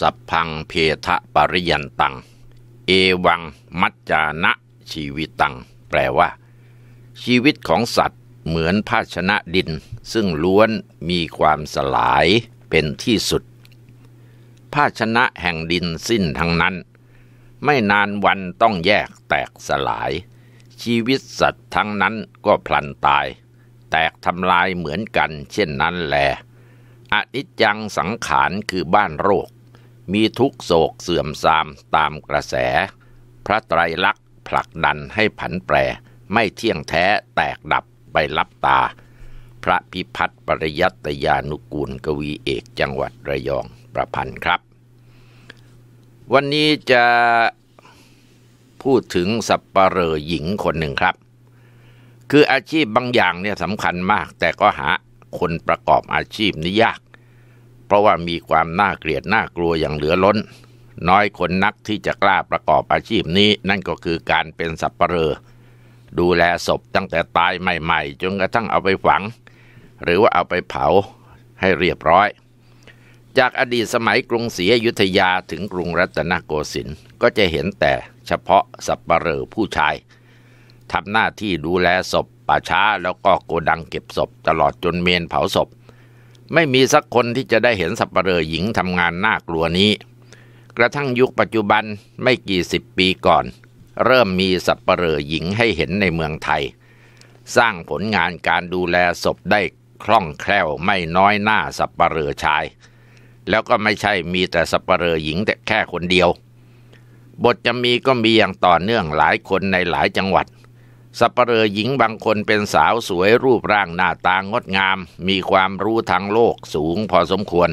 สัพพังเพทะปริยันตัง เอวังมัจจานะชีวิตตัง แปลว่า ชีวิตของสัตว์เหมือนภาชนะดินซึ่งล้วนมีความสลายเป็นที่สุด ภาชนะแห่งดินสิ้นทั้งนั้น ไม่นานวันต้องแยกแตกสลาย ชีวิตสัตว์ทั้งนั้นก็พลันตาย แตกทำลายเหมือนกันเช่นนั้นแลอนิจจังสังขารคือบ้านโรคมีทุกโศกเสื่อมทรามตามกระแส พระไตรลักษณ์ผลักดันให้ผันแปร ไม่เที่ยงแท้แตกดับ ไปลับตา พระพิพัฒน์ปริยัตยานุกูลกวีเอกจังหวัดระยองประพันธ์ครับ วันนี้จะพูดถึงสับปะเลอหญิงคนหนึ่งครับ คืออาชีพบางอย่างเนี่ยสำคัญมาก แต่ก็หาคนประกอบอาชีพนี้ยากเพราะว่ามีความน่าเกลียดน่ากลัวอย่างเหลือล้น น้อยคนนักที่จะกล้าประกอบอาชีพนี้นั่นก็คือการเป็นสับปเลอดูแลศพตั้งแต่ตายใหม่ๆจนกระทั่งเอาไปฝัง หรือว่าเอาไปเผาให้เรียบร้อย จากอดีตสมัยกรุงศรีอยุธยาถึงกรุงรัตนโกสินทร์ก็จะเห็นแต่เฉพาะสับปเหร่อผู้ชายทำหน้าที่ดูแลศพ ป่าช้า แล้วก็โกดังเก็บศพตลอดจนเมนเผาศพไม่มีสักคนที่จะได้เห็นสับเรลอหญิงทำงานน่ากลัวนี้ กระทั่งยุคปัจจุบันไม่กี่สิบปีก่อน เริ่มมีสับเรลอหญิงให้เห็นในเมืองไทย สร้างผลงานการดูแลศพได้คล่องแคล่ว ไม่น้อยหน้าสับเรลอชาย แล้วก็ไม่ใช่มีแต่สับเรลอหญิงแต่แค่คนเดียว บทจะมีก็มีอย่างต่อเนื่องหลายคนในหลายจังหวัดสัปเหร่อหญิงบางคนเป็นสาวสวยรูปร่างหน้าตางดงาม มีความรู้ทางโลกสูงพอสมควร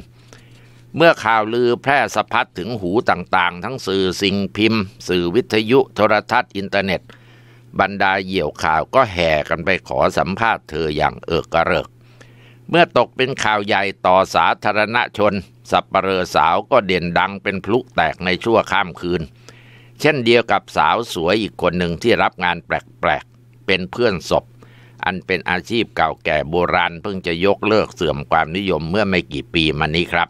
เมื่อข่าวลือแพร่สะพัดถึงหูต่างๆ ทั้งสื่อสิ่งพิมพ์ สื่อวิทยุโทรทัศน์อินเทอร์เน็ต บรรดาเหี่ยวข่าวก็แห่กันไปขอสัมภาษณ์เธออย่างเอิกกระเริก เมื่อตกเป็นข่าวใหญ่ต่อสาธารณชน สัปเหร่อสาวก็เด่นดังเป็นพลุแตกในชั่วข้ามคืนเช่นเดียวกับสาวสวยอีกคนหนึ่งที่รับงานแปลกๆ เป็นเพื่อนศพ อันเป็นอาชีพเก่าแก่โบราณเพิ่งจะยกเลิกเสื่อมความนิยมเมื่อไม่กี่ปีมานี้ครับ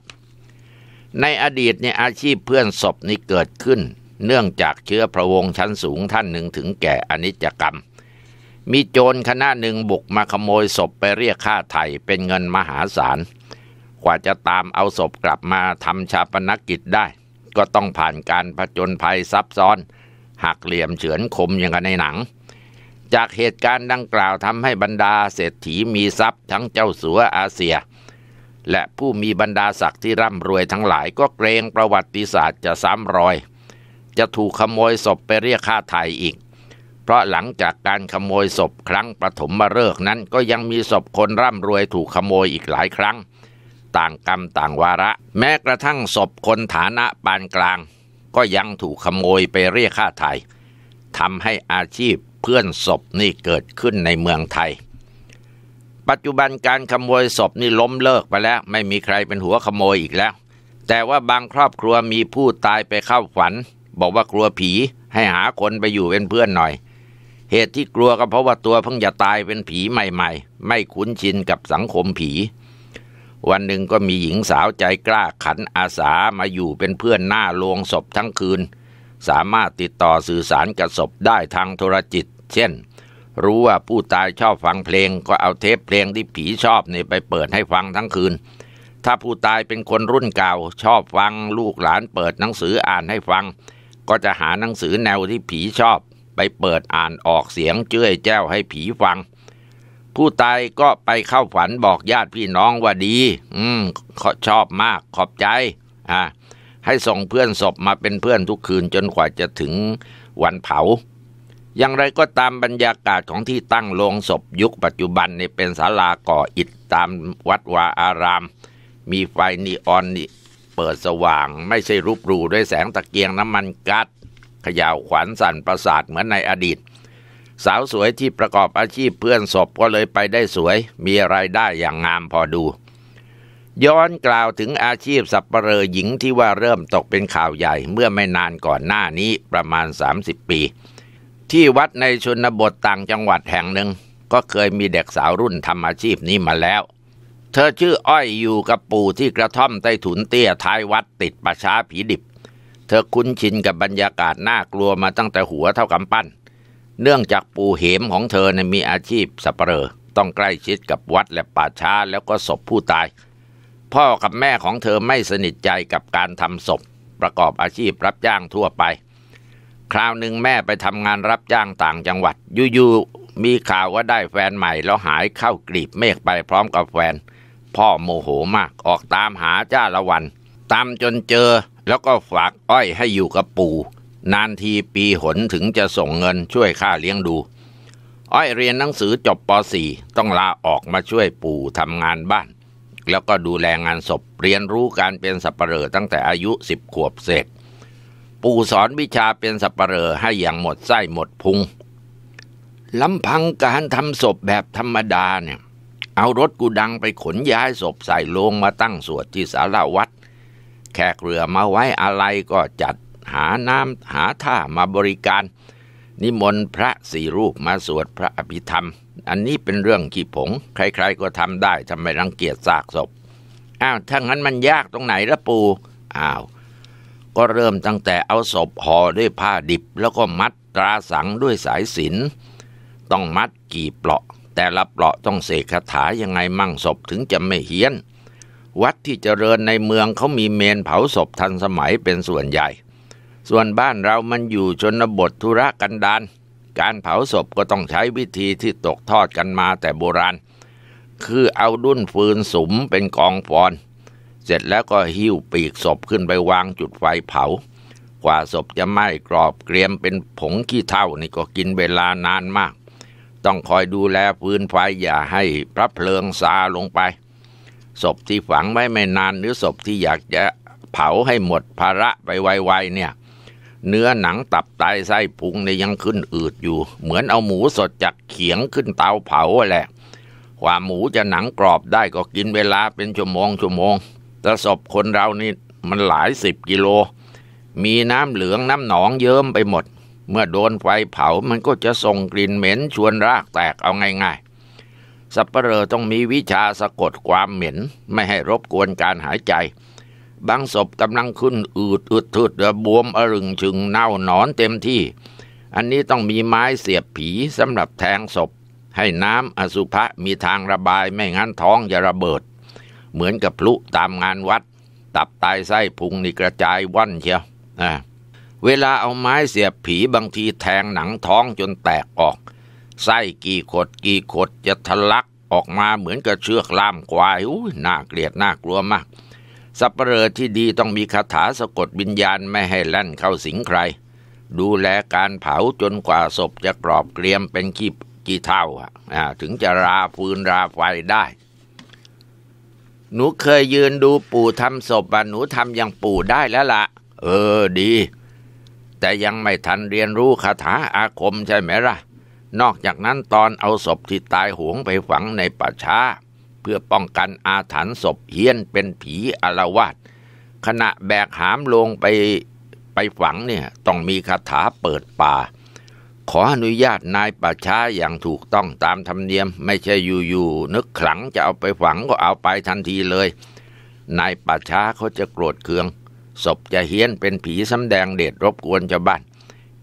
ในอดีตเนี่ยอาชีพเพื่อนศพนี้เกิดขึ้น เนื่องจากเชื้อพระวงศ์ชั้นสูงท่านหนึ่งถึงแก่อนิจกรรม มีโจรคณะหนึ่งบุกมาขโมยศพไปเรียกค่าไถ่เป็นเงินมหาศาล กว่าจะตามเอาศพกลับมาทำชาปนกิจได้ก็ต้องผ่านการผจญภัยซับซ้อนหักเหลี่ยมเฉือนคมอย่างกันในหนัง จากเหตุการณ์ดังกล่าวทำให้บรรดาเศรษฐีมีทรัพย์ทั้งเจ้าสัวอาเซีย และผู้มีบรรดาศักดิ์ที่ร่ำรวยทั้งหลายก็เกรงประวัติศาสตร์จะซ้ำรอย จะถูกขโมยศพไปเรียกค่าไทยอีก เพราะหลังจากการขโมยศพครั้งปฐมมาเลิกนั้นก็ยังมีศพคนร่ำรวยถูกขโมยอีกหลายครั้งต่างกรรมต่างวาระ แม้กระทั่งศพคนฐานะปานกลาง ก็ยังถูกขโมยไปเรียกค่าไทยทำให้อาชีพเพื่อนศพนี่เกิดขึ้นในเมืองไทย ปัจจุบันการขโมยศพนี่ล้มเลิกไปแล้วไม่มีใครเป็นหัวขโมยอีกแล้ว แต่ว่าบางครอบครัวมีผู้ตายไปเข้าฝันบอกว่ากลัวผีให้หาคนไปอยู่เป็นเพื่อนหน่อย เหตุที่กลัวก็เพราะว่าตัวเพิ่งจะตายเป็นผีใหม่ ๆ ไม่คุ้นชินกับสังคมผีวันหนึ่งก็มีหญิงสาวใจกล้าขันอาสามาอยู่เป็นเพื่อนหน้าโรงศพทั้งคืน สามารถติดต่อสื่อสารกับศพได้ทางโทรจิตเช่น รู้ว่าผู้ตายชอบฟังเพลง ก็เอาเทปเพลงที่ผีชอบเนี่ยไปเปิดให้ฟังทั้งคืนถ้าผู้ตายเป็นคนรุ่นเก่าชอบฟังลูกหลานเปิดหนังสืออ่านให้ฟัง ก็จะหาหนังสือแนวที่ผีชอบ ไปเปิดอ่านออกเสียง เจ้ยแจ้วให้ผีฟังผู้ตายก็ไปเข้าฝันบอกญาติพี่น้องว่าดี อืม ชอบมากขอบใจอ่าให้ส่งเพื่อนศพมาเป็นเพื่อนทุกคืน จนกว่าจะถึงวันเผา อย่างไรก็ตามบรรยากาศของที่ตั้งโลงศพยุคปัจจุบันเนี่ยเป็นศาลาก่ออิฐตามวัดวาอาราม มีไฟนีออนนี่เปิดสว่าง ไม่ใช่รูปรูด้วยแสงตะเกียงน้ำมันกัด ขยาวขวัญสั่นประสาทเหมือนในอดีตสาวสวยที่ประกอบอาชีพเพื่อนศพก็เลยไปได้สวย มีไรายได้อย่างงามพอดู ย้อนกล่าวถึงอาชีพสับปเปลอหญิงที่ว่าเริ่มตกเป็นข่าวใหญ่เมื่อไม่นานก่อนหน้านี้ประมาณ 30 ปี ที่วัดในชนบทต่างจังหวัดแห่งหนึ่ง ก็เคยมีเด็กสาวรุ่นทำอาชีพนี้มาแล้ว เธอชื่ออ้อยอยู่กับปู่ที่กระท่อมใต้ถุนเตี้ย ท้ายวัดติดประช้าผีดิบเธอคุ้นชินกับบรรยากาศน่ากลัวมาตั้งแต่หัวเท่ากำปั้นเนื่องจากปู่เหมของเธอนะมีอาชีพสับเปลอต้องใกล้ชิดกับวัดและป่าช้าแล้วก็ศพผู้ตาย พ่อกับแม่ของเธอไม่สนิทใจกับการทำศพ ประกอบอาชีพรับจ้างทั่วไป คราวหนึ่งแม่ไปทำงานรับจ้างต่างจังหวัดยู่ๆมีข่าวว่าได้แฟนใหม่ แล้วหายเข้ากรีบเมฆไปพร้อมกับแฟนพ่อโมโหมากออกตามหาจ้าละวัน ตามจนเจอแล้วก็ฝากอ้อยให้อยู่กับปู่นานทีปีหนถึงจะส่งเงินช่วยค่าเลี้ยงดู อ้อยเรียนหนังสือจบป .4 ต้องลาออกมาช่วยปู่ทำงานบ้าน แล้วก็ดูแลงานศพเรียนรู้การเป็นสับปเหร่อตั้งแต่อายุสิบขวบเศษ ปู่สอนวิชาเป็นสับปเหร่อให้อย่างหมดไส้หมดพุงลำพังการทำศพแบบธรรมดาเนี่ยเอารถกูดังไปขนย้ายศพใส่โลงมาตั้งสวดที่สาราวัด แขกเรือมาไว้อะไรก็จัดหาน้ำหาท่ามาบริการ นิมนต์พระสี่รูปมาสวดพระอภิธรรม อันนี้เป็นเรื่องขี้ผง ใครๆก็ทำได้ทำไมรังเกียจซากศพ อ้าว ถ้างั้นมันยากตรงไหนละปูอ้าว ก็เริ่มตั้งแต่เอาศพห่อด้วยผ้าดิบแล้วก็มัดตราสังด้วยสายสิน ต้องมัดกี่เปลาะ แต่ละเปลาะต้องเสกคาถายังไงมั่งศพถึงจะไม่เฮี้ยน วัดที่เจริญในเมืองเขามีเมนเผาศพทันสมัยเป็นส่วนใหญ่ส่วนบ้านเรามันอยู่ชนบทธุระกันดาน การเผาศพก็ต้องใช้วิธีที่ตกทอดกันมาแต่โบราณ คือเอาดุ้นฟืนสุมเป็นกองฟอน เสร็จแล้วก็หิ้วปีกศพขึ้นไปวางจุดไฟเผา กว่าศพจะไหม้กรอบเกรียมเป็นผงขี้เท่านี่ก็กินเวลานานมาก ต้องคอยดูแลฟืนไฟอย่าให้พระเพลิงซาลงไป ศพที่ฝังไว้ไม่นานหรือศพที่อยากจะเผาให้หมดภาระไปไวๆเนี่ยเนื้อหนังตับไตไส้พุงในยังขึ้นอืดอยู่ เหมือนเอาหมูสดจากเขียงขึ้นเตาเผาแหละความหมูจะหนังกรอบได้ก็กินเวลาเป็นชั่วโมงชั่วโมงแต่ศพคนเรานี่มันหลายสิบกิโล มีน้ำเหลืองน้ำหนองเยิ้มไปหมดเมื่อโดนไฟเผามันก็จะส่งกลิ่นเหม็นชวนรากแตกเอาง่ายๆ สับเปลอต้องมีวิชาสะกดความเหม็นไม่ให้รบกวนการหายใจบางศพกำลังขึ้นอืดอึดทึดบวมอรึงชึงเน่าหนอนเต็มที่ อันนี้ต้องมีไม้เสียบผีสำหรับแทงศพ ให้น้ำอสุภะ มีทางระบายไม่งั้นท้องจะระเบิด เหมือนกับพลุตามงานวัด ตับตายไส้พุงนี่กระจายว่อนเชียวนะเวลาเอาไม้เสียบผีบางทีแทงหนังท้องจนแตกออกไส้กี่ขดกี่ขดจะทะลักออกมาเหมือนกับเชือกล่ามควายอุ้น่าเกลียดน่ากลัวมากสับเปลอที่ดีต้องมีคาถาสะกดวิญญาณไม่ให้แล่นเข้าสิงใคร ดูแลการเผาจนกว่าศพจะกรอบเกรียมเป็นขีบกีเท่า ถึงจะราฟืนราไฟได้ หนูเคยยืนดูปู่ทำศพหนูทำอย่างปู่ได้แล้วละ่ะ เออดี แต่ยังไม่ทันเรียนรู้คาถาอาคมใช่ไหมละ่ะ นอกจากนั้นตอนเอาศพที่ตายหวงไปฝังในป่าช้าพื่อป้องกันอาถรรพ์ศพเฮี้ยนเป็นผีอารวาสขณะแบกหามลงไปไปฝังเนี่ยต้องมีคาถาเปิดป่า ขออนุญาตนายป่าช้าอย่างถูกต้องตามธรรมเนียมไม่ใช่อยู่ๆนึกขลังจะเอาไปฝังก็เอาไปทันทีเลย นายป่าช้าเขาจะโกรธเคืองศพจะเฮี้ยนเป็นผีสำแดงเดชรบกวนชาวบ้าน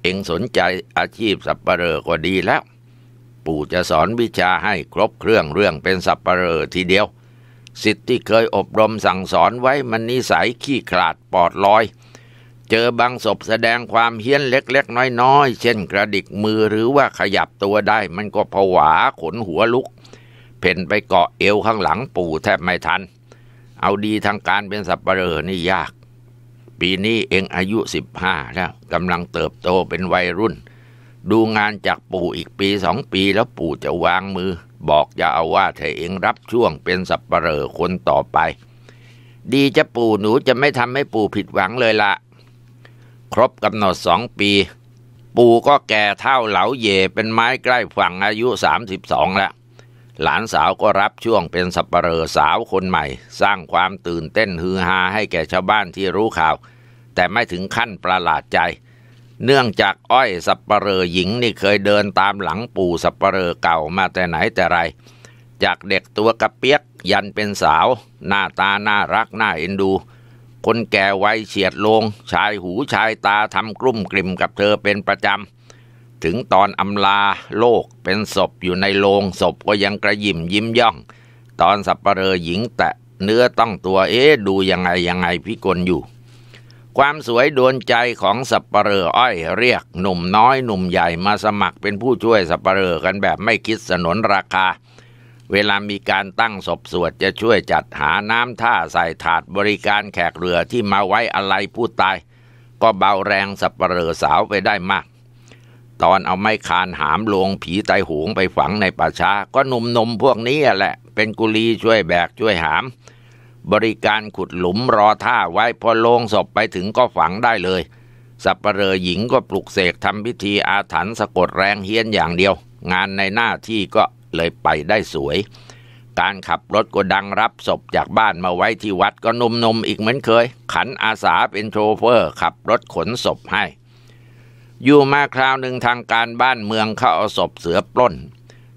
เองสนใจอาชีพสับปะเลอก็ดีแล้วปู่จะสอนวิชาให้ครบเครื่องเรื่องเป็นสับปเปลอทีเดียว สิทธิ์ที่เคยอบรมสั่งสอนไว้มันนิสัยขี้ขลาดปอดลอย เจอบางศพแสดงความเฮี้ยนเล็กๆน้อยๆ เช่นกระดิกมือหรือว่าขยับตัวได้มันก็ผวาขนหัวลุก เพ่นไปเกาะเอวข้างหลังปู่แทบไม่ทัน เอาดีทางการเป็นสับปเปลอนี่ยาก ปีนี้เองอายุสิบห้าแล้วกำลังเติบโตเป็นวัยรุ่นดูงานจากปู่อีกปีสองปีแล้วปู่จะวางมือ บอกอย่าเอาว่าเธอเองรับช่วงเป็นสับปเปลอคนต่อไป ดีจะปู่หนูจะไม่ทำให้ปู่ผิดหวังเลยละครบกำหนดสองปี ปู่ก็แก่เท่าเหลาเยเป็นไม้ใกล้ฝั่งอายุสามิบองแล้วหลานสาวก็รับช่วงเป็นสับปเปลอสาวคนใหม่ สร้างความตื่นเต้นฮือฮาให้แก่ชาวบ้านที่รู้ข่าว แต่ไม่ถึงขั้นประหลาดใจเนื่องจากอ้อยสับปปเรอหญิงนี่เคยเดินตามหลังปู่สับปปเรอเก่ามาแต่ไหนแต่ไร จากเด็กตัวกระเปียก ยันเป็นสาว หน้าตาน่ารักน่าเอ็นดู คนแก่ไวเฉียดลงชายหูชายตาทำกลุ่มกลิ่มกับเธอเป็นประจำถึงตอนอำลาโลกเป็นศพอยู่ในโรงศพก็ยังกระยิมยิ้มย่อง ตอนสับปปเรอหญิง แตะเนื้อต้องตัวเอ๊ดูยังไงยังไงพิกลอยู่ความสวยโดนใจของสับปเปลออ้อยเรียกหนุ่มน้อยหนุ่มใหญ่มาสมัครเป็นผู้ช่วยสับปเปลอกันแบบไม่คิดสนนราคา เวลามีการตั้งศพสวดจะช่วยจัดหาน้ำท่าใส่ถาดบริการแขกเรือที่มาไว้อะไรผู้ตาย ก็เบาแรงสับปเปลอสาวไปได้มาก ตอนเอาไม้คานหามลงผีไตหงไปฝังในป่าช้าก็หนุ่มๆพวกนี้แหละเป็นกุลีช่วยแบกช่วยหามบริการขุดหลุมรอท่าไว้พอลงศพไปถึงก็ฝังได้เลย สัปเร่อหญิงก็ปลุกเสกทำพิธีอาถรรพ์สะกดแรงเฮี้ยนอย่างเดียว งานในหน้าที่ก็เลยไปได้สวย การขับรถก็ดังรับศพจากบ้านมาไว้ที่วัดก็นมนมอีกเหมือนเคย ขันอาสาเป็นโชเฟอร์ขับรถขนศพให้ อยู่มาคราวหนึ่งทางการบ้านเมืองเขาเอาศพเสือปล้น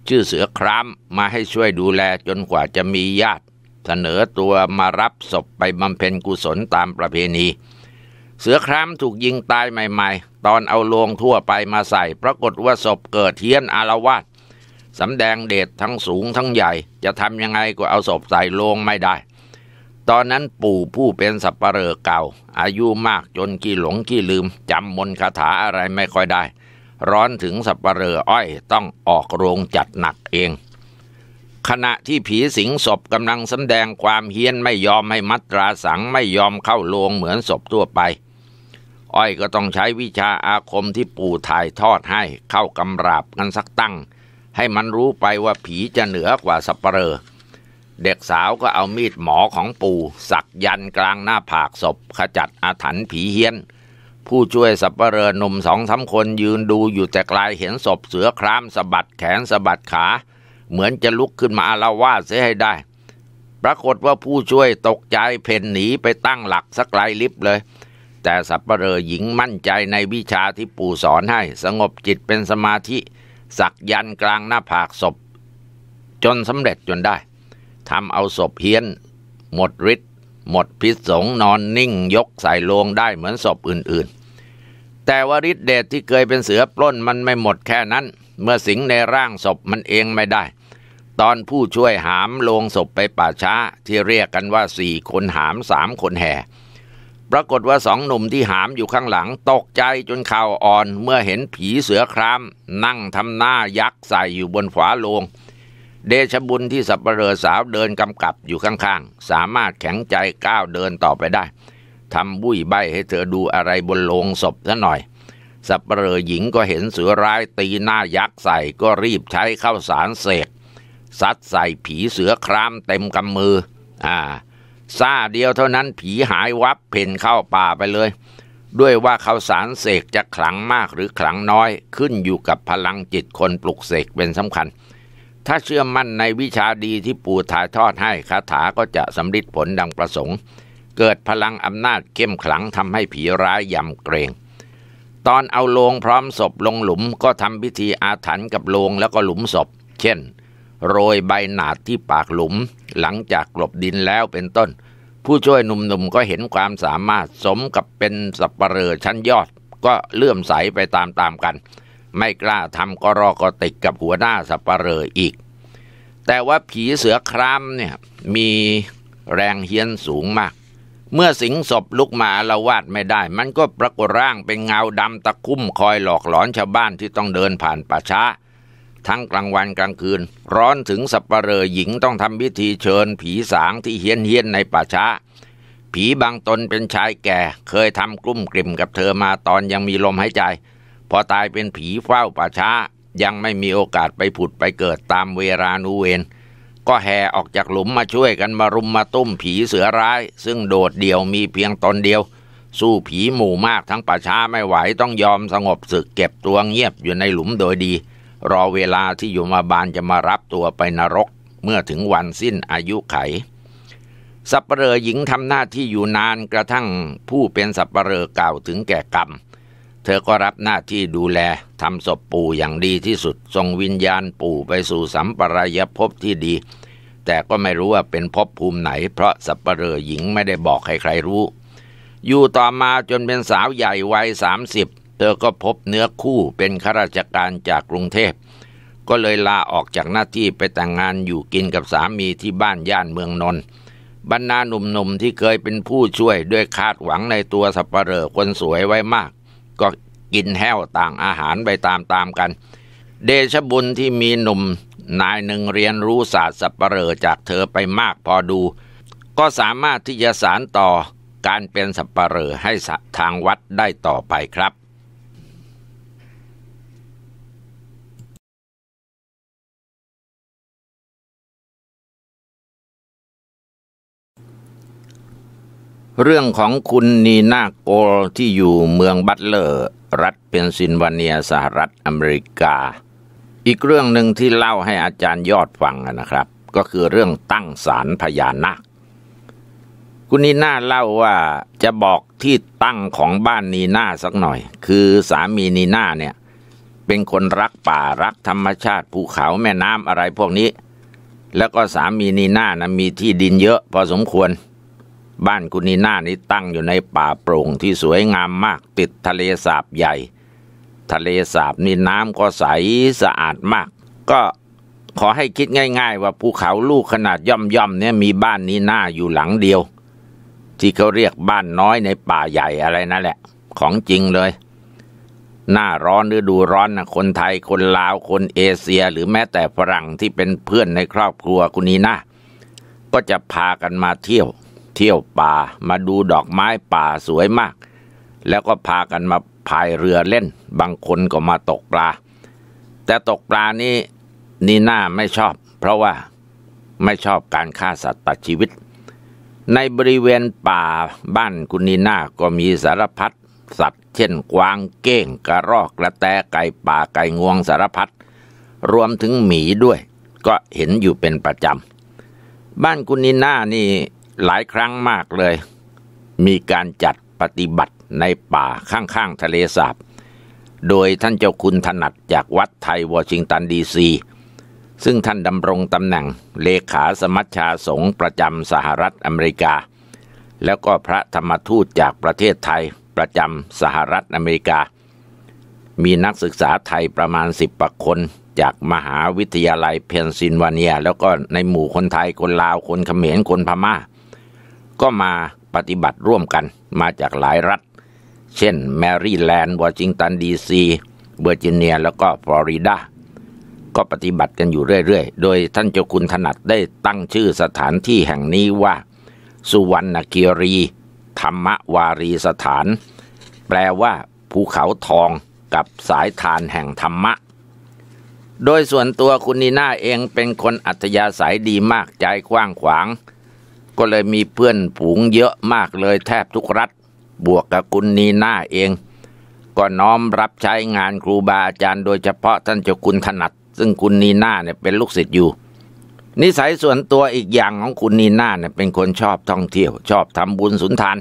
ชื่อเสือครามมาให้ช่วยดูแลจนกว่าจะมีญาติเสนอตัวมารับศพไปบำเพ็ญกุศลตามประเพณี เสือครามถูกยิงตายใหม่ๆ ตอนเอาโลงทั่วไปมาใส่ปรากฏว่าศพเกิดเทียนอารวาสสำแดงเดชทั้งสูงทั้งใหญ่จะทำยังไงก็เอาศพใส่โลงไม่ได้ ตอนนั้นปู่ผู้เป็นสับปะเลอเก่า อายุมากจนขี้หลงขี้ลืมจำมนคาถาอะไรไม่ค่อยได้ ร้อนถึงสับปะเลออ้อยต้องออกโรงจัดหนักเองขณะที่ผีสิงศพกำลังสแสดงความเฮี้ยนไม่ยอมให้มัตราสังไม่ยอมเข้าโลงเหมือนศพทั่วไป อ้อยก็ต้องใช้วิชาอาคมที่ปู่ถ่ายทอดให้ เข้ากำราบกันสักตั้ง ให้มันรู้ไปว่าผีจะเหนือกว่าสัปเหร่อเด็กสาวก็เอามีดหมอของปู่สักยันกลางหน้าผากศพ ขจัดอาถรรพ์ผีเฮี้ยนผู้ช่วยสับเรลอหนุ่มสองสาคนยืนดูอยู่แต่ไกลเห็นศพเสือครามสะบัดแขนสะบัดขาเหมือนจะลุกขึ้นมาลาว่าเสียให้ได้ ปรากฏว่าผู้ช่วยตกใจเพ่นหนีไปตั้งหลักสักไกลลิบเลย แต่สับเปลอหญิงมั่นใจในวิชาที่ปู่สอนให้ สงบจิตเป็นสมาธิ สักยันกลางหน้าผากศพ จนสำเร็จจนได้ทำเอาศพเฮี้ยนหมดฤทธิ์หมดพิษสงนอนนิ่งยกใส่โลงได้เหมือนศพอื่นๆ แต่ว่าฤทธิ์เดชที่เคยเป็นเสือปล้นมันไม่หมดแค่นั้น เมื่อสิงในร่างศพมันเองไม่ได้ตอนผู้ช่วยหามลงศพไปป่าช้า ที่เรียกกันว่าสี่คนหามสามคนแห่ ปรากฏว่าสองหนุ่มที่หามอยู่ข้างหลัง ตกใจจนข่าวอ่อนเมื่อเห็นผีเสือคราม นั่งทำหน้ายักษ์ใส่อยู่บนฝาโลง เดชบุญที่สับเหรือสาวเดินกำกับอยู่ข้างๆ สามารถแข็งใจก้าวเดินต่อไปได้ทำบุ้ยใบให้เธอดูอะไรบนโลงศพซะหน่อย สับเหรือหญิงก็เห็นเสือร้ายตีหน้ายักษ์ใส่ก็รีบใช้เข้าสารเสกซัดใส่ผีเสือครามเต็มกำมือ อ่าซาเดียวเท่านั้นผีหายวับเพ่นเข้าป่าไปเลย ด้วยว่าข้าสารเสกจะขลังมากหรือขลังน้อย ขึ้นอยู่กับพลังจิตคนปลุกเสกเป็นสำคัญ ถ้าเชื่อมั่นในวิชาดีที่ปู่ถ่ายทอดให้ คาถาก็จะสำลิดผลดังประสงค์ เกิดพลังอำนาจเข้มขลังทำให้ผีร้ายยำเกรง ตอนเอาโลงพร้อมศพลงหลุมก็ทำพิธีอาถรรพ์กับโลงแล้วก็หลุมศพ เช่นโรยใบหนาดที่ปากหลุมหลังจากกลบดินแล้วเป็นต้น ผู้ช่วยหนุ่มๆ ก็เห็นความสามารถสมกับเป็นสับปเรลอชั้นยอด ก็เลื่อมใสไปตามๆกัน ไม่กล้าทำก็รอก็ติดกับหัวหน้าสับปเรลออีก แต่ว่าผีเสือครามเนี่ยมีแรงเฮี้ยนสูงมาก เมื่อสิงศพลุกมาละวาดไม่ได้ มันก็ปรากฏร่างเป็นเงาดำตะคุ่มคอยหลอกหลอนชาวบ้านที่ต้องเดินผ่านป่าช้าทั้งกลางวันกลางคืน ร้อนถึงสับปะเลอหญิงต้องทำพิธีเชิญผีสางที่เฮี้ยนเฮียนในป่าช้า ผีบางตนเป็นชายแก่เคยทำกลุ่มกลิ่มกับเธอมาตอนยังมีลมหายใจ พอตายเป็นผีเฝ้าป่าช้า ยังไม่มีโอกาสไปผุดไปเกิดตามเวลานูเวน ก็แห่ออกจากหลุมมาช่วยกันมารุมมาตุ้มผีเสือร้ายซึ่งโดดเดี่ยวมีเพียงตนเดียว สู้ผีหมู่มากทั้งป่าช้าไม่ไหวต้องยอมสงบศึกเก็บตัวเงียบอยู่ในหลุมโดยดีรอเวลาที่ยมาบาลจะมารับตัวไปนรกเมื่อถึงวันสิ้นอายุไขสัปเปลอหญิงทำหน้าที่อยู่นานกระทั่ง ผู้เป็นสัปเปลอเก่าถึงแก่กรรม เธอก็รับหน้าที่ดูแลทำศพปู่อย่างดีที่สุดส่งวิญญาณปู่ไปสู่สัมปรายภพที่ดี แต่ก็ไม่รู้ว่าเป็นภพภูมิไหนเพราะสัปเปลอหญิงไม่ได้บอกใครๆรู้ อยู่ต่อมาจนเป็นสาวใหญ่วัยสามสิบเธอก็พบเนื้อคู่เป็นข้าราชการจากกรุงเทพ ก็เลยลาออกจากหน้าที่ไปแต่งงานอยู่กินกับสามีที่บ้านย่านเมืองนนท์บรรดาหนุ่มๆที่เคยเป็นผู้ช่วยด้วยคาดหวังในตัวสัปเหร่อคนสวยไว้มาก ก็กินแห้วต่างอาหารไปตามๆกัน เดชบุญที่มีหนุ่มนายหนึ่งเรียนรู้ศาสตร์สัปเหร่อจากเธอไปมากพอดู ก็สามารถที่จะสานต่อการเป็นสัปเหร่อให้ทางวัดได้ต่อไปครับเรื่องของคุณนีนาโกลที่อยู่เมืองบัตเลอร์ รัฐเพนซิลเวเนียสหรัฐอเมริกา อีกเรื่องหนึ่งที่เล่าให้อาจารย์ยอดฟังนะครับ ก็คือเรื่องตั้งศาลพญานาคคุณนีนาเล่าว่าจะบอกที่ตั้งของบ้านนีนาสักหน่อย คือสามีนีนาเนี่ยเป็นคนรักป่ารักธรรมชาติภูเขาแม่น้ำอะไรพวกนี้ แล้วก็สามีนีนานะมีที่ดินเยอะ พอสมควรบ้านกุนีน่านี้ตั้งอยู่ในป่าโปร่งที่สวยงามมากติดทะเลสาบใหญ่ ทะเลสาบนี่น้ำก็ใสสะอาดมาก ก็ขอให้คิดง่าย ๆ ว่าภูเขาลูกขนาดย่อมๆเนี่ยมีบ้านนี้หน้าอยู่หลังเดียว ที่เขาเรียกบ้านน้อยในป่าใหญ่อะไรนั่นแหละ ของจริงเลยหน้าร้อนหรือดูร้อนนะคนไทยคนลาวคนเอเชียหรือแม้แต่ฝรั่งที่เป็นเพื่อนในครอบครัวกุนีน่าก็จะพากันมาเที่ยวเที่ยวป่ามาดูดอกไม้ป่าสวยมาก แล้วก็พากันมาพายเรือเล่น บางคนก็มาตกปลา แต่ตกปลานี้นี่น่าไม่ชอบ เพราะว่าไม่ชอบการฆ่าสัตว์ตัดชีวิต ในบริเวณป่าบ้านคุณนีน่าก็มีสารพัดสัตว์ เช่นกวางเก้งกระรอกกระแตไก่ป่าไก่งวงสารพัด รวมถึงหมีด้วย ก็เห็นอยู่เป็นประจำ บ้านคุณนีน่านี่หลายครั้งมากเลย มีการจัดปฏิบัติในป่าข้างๆทะเลสาบ โดยท่านเจ้าคุณถนัดจากวัดไทย วอชิงตัน ดีซี ซึ่งท่านดำรงตำแหน่งเลขาสมัชชาสงฆ์ประจำสหรัฐอเมริกา แล้วก็พระธรรมทูตจากประเทศไทยประจำสหรัฐอเมริกา มีนักศึกษาไทยประมาณสิบปคนจากมหาวิทยาลัยเพนซิลเวเนียแล้วก็ในหมู่คนไทยคนลาวคนเขมรคนพมา่าก็มาปฏิบัติร่วมกันมาจากหลายรัฐ เช่น แมรี่แลนด์วอชิงตันดีซีเวอร์จิเนียแล้วก็ฟลอริดาก็ปฏิบัติกันอยู่เรื่อยๆ โดยท่านเจ้าคุณถนัดได้ตั้งชื่อสถานที่แห่งนี้ว่า สุวรรณคีรีธรรมวารีสถาน แปลว่า ภูเขาทองกับสายทานแห่งธรรมะ โดยส่วนตัวคุณนีน่าเองเป็นคนอัธยาศัยดีมากใจกว้างขวางก็เลยมีเพื่อนผูงเยอะมากเลยแทบทุกรัฐบวกกับคุณนีหน้าเอง ก็น้อมรับใช้งานครูบาอาจารย์โดยเฉพาะท่านเจ้าคุณถนัดซึ่งคุณนีหน้าเนี่ยเป็นลูกศิษย์อยู่ นิสัยส่วนตัวอีกอย่างของคุณนีหน้าเนี่ยเป็นคนชอบท่องเที่ยว ชอบทำบุญสุนทาน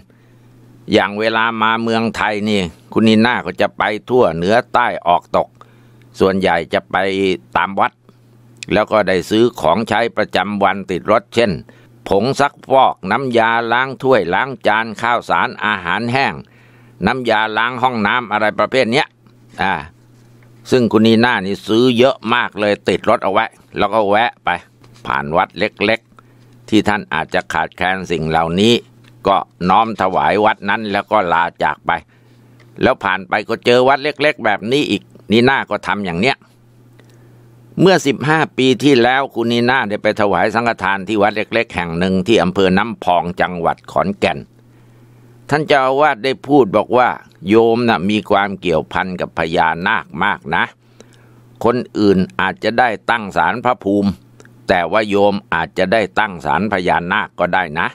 อย่างเวลามาเมืองไทยนี่ คุณนีน้าก็จะไปทั่วเหนือใต้ออกตก ส่วนใหญ่จะไปตามวัด แล้วก็ได้ซื้อของใช้ประจำวันติดรถเช่นผงซักฟอกน้ำยาล้างถ้วยล้างจานข้าวสารอาหารแห้ง น้ำยาล้างห้องน้ำอะไรประเภทเนี้ยอ่าซึ่งคุณนีน่านี่ซื้อเยอะมากเลยติดรถเอาไว้ แล้วก็แวะไป ผ่านวัดเล็กๆ ที่ท่านอาจจะขาดแคลนสิ่งเหล่านี้ ก็น้อมถวายวัดนั้นแล้วก็ลาจากไป แล้วผ่านไปก็เจอวัดเล็ก ๆ แบบนี้อีก นีน่าก็ทำอย่างเนี้ยเมื่อ15ปีที่แล้วคุณนีน่าได้ไปถวายสังฆทานที่วัดเล็ก ๆแห่งหนึ่งที่อำเภอน้ำพองจังหวัดขอนแก่น ท่านเจ้าวาดได้พูดบอกว่า โยมนะ่ะมีความเกี่ยวพันกับพญานาคมากนะ คนอื่นอาจจะได้ตั้งศาลพระภูมิ แต่ว่าโยมอาจจะได้ตั้งศาลพญานาคก็ได้นะ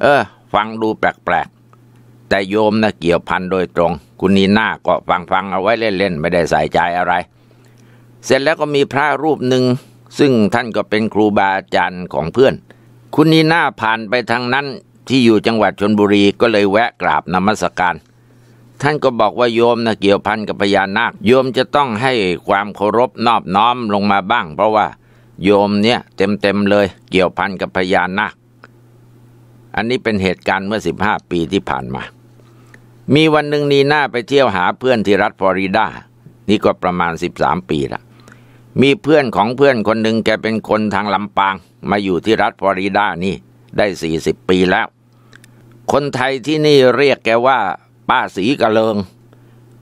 เออ ฟังดูแปลกๆ แต่โยมนะ่ะเกี่ยวพันโดยตรงคุณนีน่าก็ฟังๆเอาไว้เล่นๆไม่ได้ใส่ใจอะไรเสร็จแล้วก็มีพระรูปหนึ่ง ซึ่งท่านก็เป็นครูบาอาจารย์ของเพื่อน คุณนีน่าผ่านไปทางนั้นที่อยู่จังหวัดชนบุรีก็เลยแวะกราบนมัสการ ท่านก็บอกว่าโยมนะเกี่ยวพันกับพญานาคโยมจะต้องให้ความเคารพนอบน้อมลงมาบ้าง เพราะว่าโยมเนี่ยเต็มเต็มเลย เกี่ยวพันกับพญานาคอันนี้เป็นเหตุการณ์เมื่อสิบห้าปีที่ผ่านมา มีวันหนึ่งนีน่าไปเที่ยวหาเพื่อนที่รัฐฟลอริดานี่ก็ประมาณสสิบามปีละมีเพื่อนของเพื่อนคนหนึ่งแกเป็นคนทางลำปางมาอยู่ที่รัฐฟลอริดานี่ได้สี่สิบปีแล้ว คนไทยที่นี่เรียกแกว่า ป้าสีกะเลิง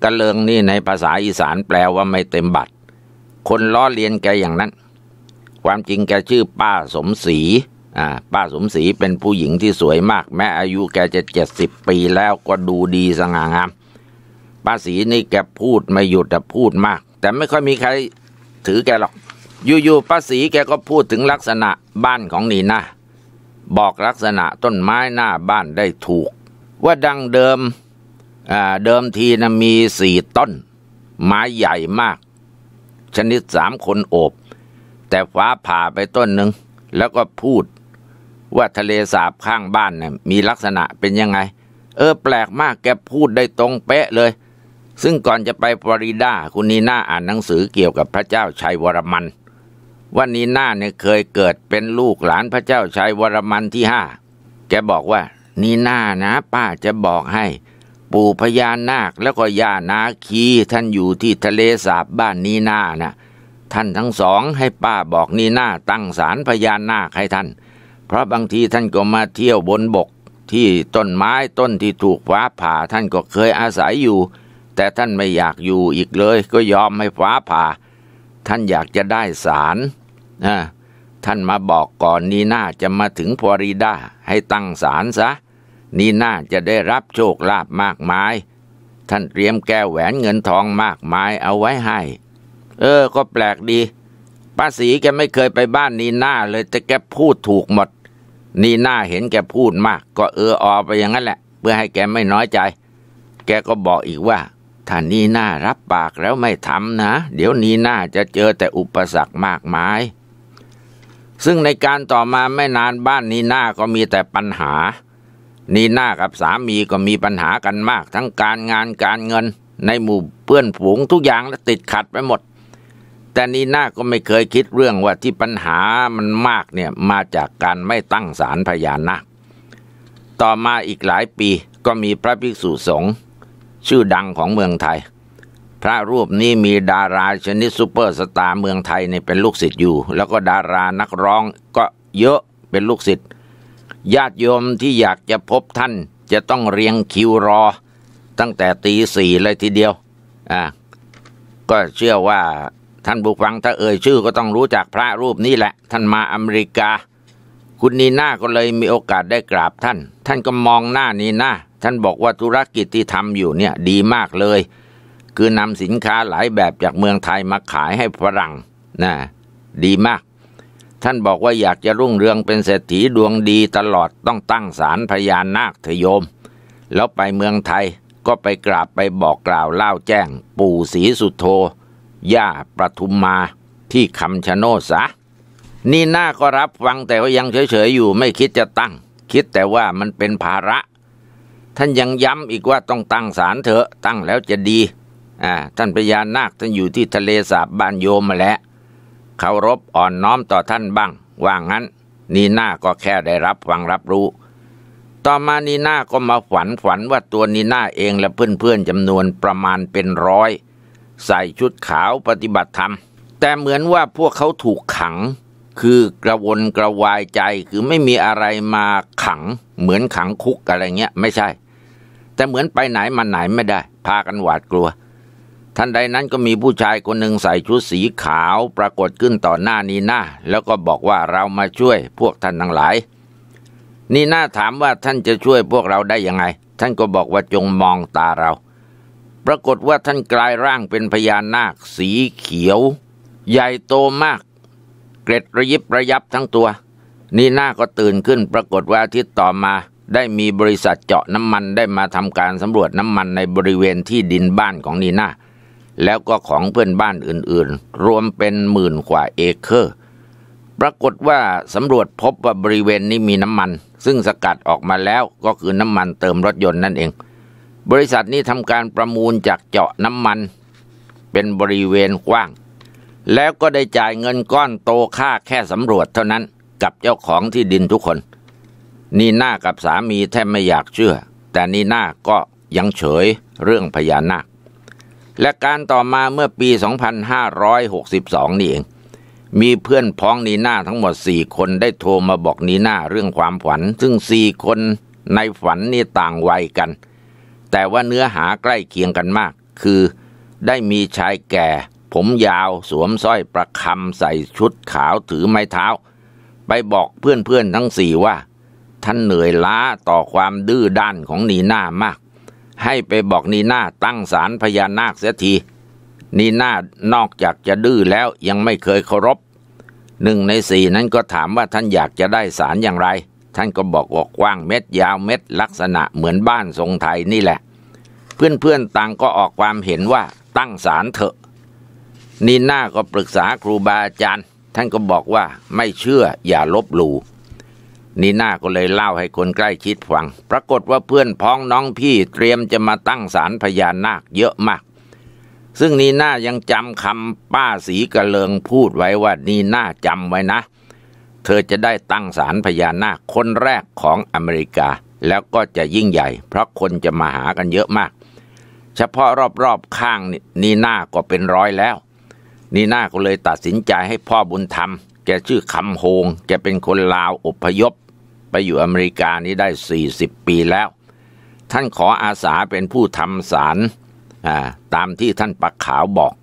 กะเลิงนี่ในภาษาอีสานแปลว่าไม่เต็มบัตรคนล้อเลียนแกอย่างนั้น ความจริงแกชื่อป้าสมศรีอ่าป้าสมศรีเป็นผู้หญิงที่สวยมาก แม้อายุแกจะเจ็ดสิบปีแล้วก็ดูดีสง่างามป้าสีนี่ แกพูดไม่หยุดแต่พูดมาก แต่ไม่ค่อยมีใครถือแกหรอก อยู่ๆป้าสีแกก็พูดถึงลักษณะบ้านของนีนะ บอกลักษณะต้นไม้หน้าบ้านได้ถูก ว่าดังเดิมเดิมทีนะมีสี่ต้น ไม้ใหญ่มาก ชนิดสามคนโอบ แต่ฟ้าผ่าไปต้นหนึ่งแล้วก็พูดว่าทะเลสาบข้างบ้านนะ่มีลักษณะเป็นยังไง เออแปลกมากแกพูดได้ตรงเป๊ะเลยซึ่งก่อนจะไปฟลอริดาคุณนีน่าอ่านหนังสือเกี่ยวกับพระเจ้าชัยวรมัน ว่านีน่าเนี่ยเคยเกิดเป็นลูกหลานพระเจ้าชัยวรมันที่ห้าแกบอกว่านีน่านะป้าจะบอกให้ ปู่พญานาคแล้วก็ย่านาคีท่านอยู่ที่ทะเลสาบบ้านนีน่านะท่านทั้งสองให้ป้าบอกนีน่าตั้งศาลพญานาคให้ท่าน เพราะบางทีท่านก็มาเที่ยวบนบก ที่ต้นไม้ต้นที่ถูกฟ้าผ่าท่านก็เคยอาศัยอยู่แต่ท่านไม่อยากอยู่อีกเลย ก็ยอมให้ฟ้าผ่า ท่านอยากจะได้สารนะท่านมาบอกก่อน นีน่าจะมาถึงฟอริดาให้ตั้งสารซะนีน่าจะได้รับโชค ลาภมากมายท่านเตรียมแก้วแหวนเงินทองมากมายเอาไว้ให้ เออ ก็แปลกดีป้าสี แกไม่เคยไปบ้านนีน่าเลยแต่แกพูดถูกหมด นีน่าเห็นแกพูดมาก ก็เออออไปอย่างนั้นแหละ เพื่อให้แกไม่น้อยใจ แกก็บอกอีกว่าถ้านีหน้ารับปากแล้วไม่ทำนะ เดี๋ยวนีหน้าจะเจอแต่อุปสรรคมากมาย ซึ่งในการต่อมาไม่นานบ้านนีหน้าก็มีแต่ปัญหานีหน้ากับสามีก็มีปัญหากันมาก ทั้งการงานการเงินในหมู่เพื่อนฝูงทุกอย่างแลติดขัดไปหมด แต่นีหน้าก็ไม่เคยคิดเรื่องว่าที่ปัญหามันมากเนี่ยมาจากการไม่ตั้งศาลพญานาคต่อมาอีกหลายปีก็มีพระภิกษุสงฆ์ชื่อดังของเมืองไทยพระรูปนี้มีดาราชนิดซูเปอร์สตาร์เมืองไทยเนี่เป็นลูกศิษย์อยู่ แล้วก็ดารานักร้องก็เยอะเป็นลูกศิษย์ญาติโยมที่อยากจะพบท่านจะต้องเรียงคิวรอ ตั้งแต่ตีสี่เลยทีเดียวอ่าก็เชื่อว่าท่านบุฟังถ้าเอ่ยชื่อ ก็ต้องรู้จักพระรูปนี้แหละท่านมาอเมริกา คุณนีน่าก็เลยมีโอกาสได้กราบท่าน ท่านก็มองหน้านีน่าท่านบอกว่าธุรกิจที่ทำอยู่เนี่ยดีมากเลย คือนำสินค้าหลายแบบจากเมืองไทยมาขายให้ฝรั่งนะดีมาก ท่านบอกว่าอยากจะรุ่งเรืองเป็นเศรษฐีดวงดีตลอด ต้องตั้งศาลพญานาคเถโยม แล้วไปเมืองไทยก็ไปกราบไปบอกกล่าวเล่าแจ้งปู่ศรีสุโธย่าประทุมมาที่คำชะโนดซะนี่หน้าก็รับฟังแต่ว่ายังเฉยๆอยู่ ไม่คิดจะตั้ง คิดแต่ว่ามันเป็นภาระท่านยังย้ำอีกว่าต้องตั้งศาลเถอะตั้งแล้วจะดี อ่าท่านพญานาคท่านอยู่ที่ทะเลสาบบ้านโยมมาแล้วเคารพอ่อนน้อมต่อท่านบ้าง ว่างั้น นีน่าก็แค่ได้รับฟังรับรู้ ต่อมานีน่าก็มาฝันฝันว่าตัวนีน่าเองและเพื่อนๆจำนวนประมาณเป็นร้อยใส่ชุดขาวปฏิบัติธรรม แต่เหมือนว่าพวกเขาถูกขัง คือกระวนกระวายใจคือไม่มีอะไรมาขังเหมือนขังคุกอะไรเงี้ยไม่ใช่แต่เหมือนไปไหน มาไหนไม่ได้ พากันหวาดกลัวทันใดนั้นก็มีผู้ชายคนหนึ่งใส่ชุดสีขาว ปรากฏขึ้นต่อหน้านีหน้า แล้วก็บอกว่าเรามาช่วยพวกท่านทั้งหลาย นีนาถามว่าท่านจะช่วยพวกเราได้ยังไง ท่านก็บอกว่าจงมองตาเรา ปรากฏว่าท่านกลายร่างเป็นพญานาค สีเขียวใหญ่โตมาก เกร็ดระยิบระยับทั้งตัว นีหน้าก็ตื่นขึ้นปรากฏว่าอาทิตย์ต่อมาได้มีบริษัทเจาะน้ำมันได้มาทำการสำรวจน้ำมันในบริเวณที่ดินบ้านของนีนาแล้วก็ของเพื่อนบ้านอื่นๆ รวมเป็นหมื่นกว่าเอเคอร์ปรากฏว่าสำรวจพบว่าบริเวณนี้มีน้ำมัน ซึ่งสกัดออกมาแล้วก็คือน้ำมันเติมรถยนต์นั่นเอง บริษัทนี้ทำการประมูลจากเจาะน้ำมัน เป็นบริเวณกว้าง แล้วก็ได้จ่ายเงินก้อนโตค่าแค่สำรวจเท่านั้นกับเจ้าของที่ดินทุกคนนีหน้ากับสามีแทบไม่อยากเชื่อ แต่นีหน้าก็ยังเฉยเรื่องพญานาคและการต่อมาเมื่อปี 2562นี่เอง มีเพื่อนพ้องนีหน้าทั้งหมดสี่คนได้โทรมาบอกนีหน้าเรื่องความฝัน ซึ่งสี่คนในฝันนี่ต่างวัยกัน แต่ว่าเนื้อหาใกล้เคียงกันมาก คือ ได้มีชายแก่ ผมยาวสวมสร้อยประคำใส่ชุดขาวถือไม้เท้าไปบอกเพื่อนๆทั้งสี่ว่าท่านเหนื่อยล้าต่อความดื้อด้านของนีน่ามาก ให้ไปบอกนีน่าตั้งศาลพญานาคเสียทีนีน่านอกจากจะดื้อแล้วยังไม่เคยเคารพหนึ่งในสี่นั้นก็ถามว่าท่านอยากจะได้ศาลอย่างไร ท่านก็บอกว่ากว้างเม็ดยาวเม็ดลักษณะเหมือนบ้านทรงไทยนี่แหละ เพื่อนๆต่างก็ออกความเห็นว่าตั้งศาลเถอะ นีน่าก็ปรึกษาครูบาอาจารย์ท่านก็บอกว่าไม่เชื่ออย่าลบหลู่นีน่าก็เลยเล่าให้คนใกล้ชิดฟัง ปรากฏว่าเพื่อนพ้องน้องพี่เตรียมจะมาตั้งศาลพญานาคเยอะมาก ซึ่งนีน่ายังจำคำป้าสีกระเลิงพูดไว้ว่า นีน่าจำไว้นะ เธอจะได้ตั้งศาลพญานาคคนแรกของอเมริกา แล้วก็จะยิ่งใหญ่ เพราะคนจะมาหากันเยอะมาก เฉพาะรอบรอบข้างนีน่าก็เป็นร้อยแล้ว นีน่าก็เลยตัดสินใจให้พ่อบุญธรรม แกชื่อคำโฮงแกเป็นคนลาวอพยพไปอยู่อเมริกานี้ได้ 40 ปีแล้ว ท่านขออาสาเป็นผู้ทำสารตามที่ท่านปักขาวบอก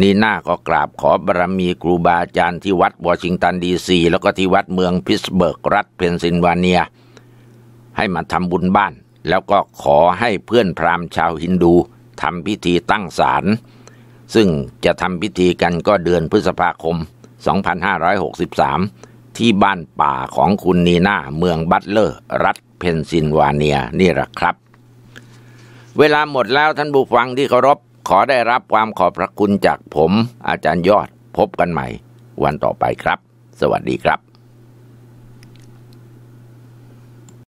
นี่หน้าก็กราบขอบารมีครูบาอาจารย์ที่วัด วอชิงตันดีซี แล้วก็ที่วัดเมืองพิสเบิร์กรัฐเพนซิลเวเนียให้มาทำบุญบ้าน แล้วก็ขอให้เพื่อนพราหมณ์ชาวฮินดูทำพิธีตั้งศาลซึ่งจะทำพิธีกันก็เดือนพฤษภาคม 2563ที่บ้านป่าของคุณนีนาเมืองบัตเลอร์ รัฐเพนซิลวาเนียนี่แหละครับ เวลาหมดแล้วท่านบุฟังที่เคารพขอได้รับความขอบพระคุณจากผมอาจารย์ยอดพบกันใหม่ วันต่อไปครับ สวัสดีครับ